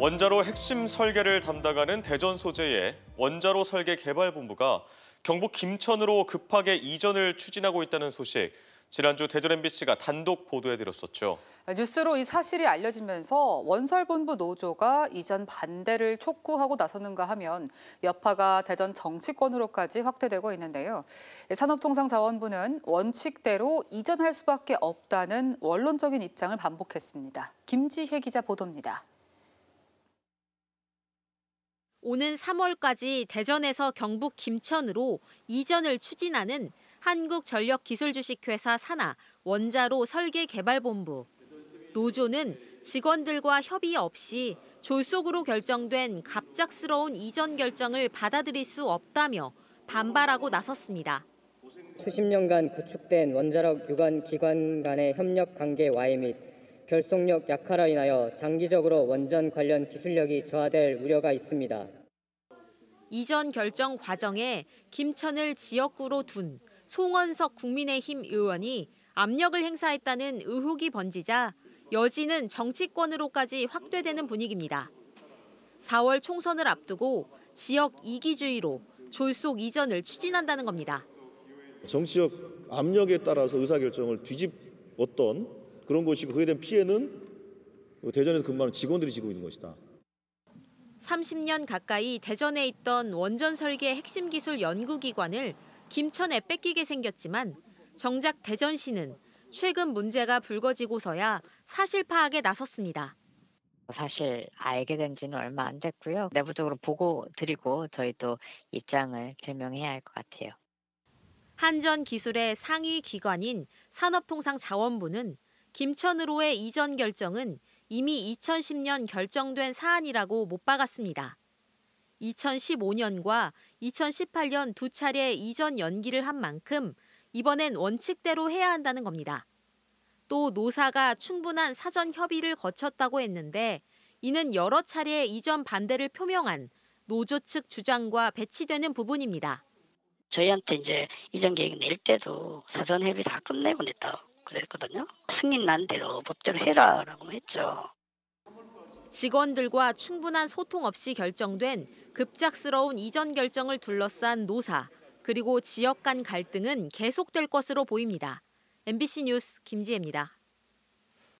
원자로 핵심 설계를 담당하는 대전 소재의 원자로 설계 개발 본부가 경북 김천으로 급하게 이전을 추진하고 있다는 소식 지난주 대전 MBC가 단독 보도해드렸었죠. 뉴스로 이 사실이 알려지면서 원설본부 노조가 이전 반대를 촉구하고 나서는가 하면 여파가 대전 정치권으로까지 확대되고 있는데요. 산업통상자원부는 원칙대로 이전할 수밖에 없다는 원론적인 입장을 반복했습니다. 김지혜 기자 보도입니다. 오는 3월까지 대전에서 경북 김천으로 이전을 추진하는 한국전력기술주식회사 산하 원자로 설계개발본부. 노조는 직원들과 협의 없이 졸속으로 결정된 갑작스러운 이전 결정을 받아들일 수 없다며 반발하고 나섰습니다. 수십 년간 구축된 원자력 유관 기관 간의 협력 관계 와해 및 결속력 약화로 인하여 장기적으로 원전 관련 기술력이 저하될 우려가 있습니다. 이전 결정 과정에 김천을 지역구로 둔 송원석 국민의힘 의원이 압력을 행사했다는 의혹이 번지자 여지는 정치권으로까지 확대되는 분위기입니다. 4월 총선을 앞두고 지역 이기주의로 졸속 이전을 추진한다는 겁니다. 정치적 압력에 따라서 의사결정을 뒤집었던 그런 것이고 그에 대한 피해는 뭐 대전에서 근무하는 직원들이 지고 있는 것이다. 30년 가까이 대전에 있던 원전 설계 핵심 기술 연구기관을 김천에 뺏기게 생겼지만 정작 대전시는 최근 문제가 불거지고서야 사실 파악에 나섰습니다. 사실 알게 된 지는 얼마 안 됐고요. 내부적으로 보고 드리고 저희도 입장을 표명해야 할 것 같아요. 한전 기술의 상위 기관인 산업통상자원부는 김천으로의 이전 결정은 이미 2010년 결정된 사안이라고 못 박았습니다. 2015년과 2018년 두 차례 이전 연기를 한 만큼 이번엔 원칙대로 해야 한다는 겁니다. 또 노사가 충분한 사전 협의를 거쳤다고 했는데 이는 여러 차례 이전 반대를 표명한 노조 측 주장과 배치되는 부분입니다. 저희한테 이제 이전 계획 낼 때도 사전 협의 다 끝내고 냈다 그랬거든요. 승인 난 대로 법대로 해라라고 했죠. 직원들과 충분한 소통 없이 결정된 급작스러운 이전 결정을 둘러싼 노사 그리고 지역 간 갈등은 계속될 것으로 보입니다. MBC 뉴스 김지혜입니다.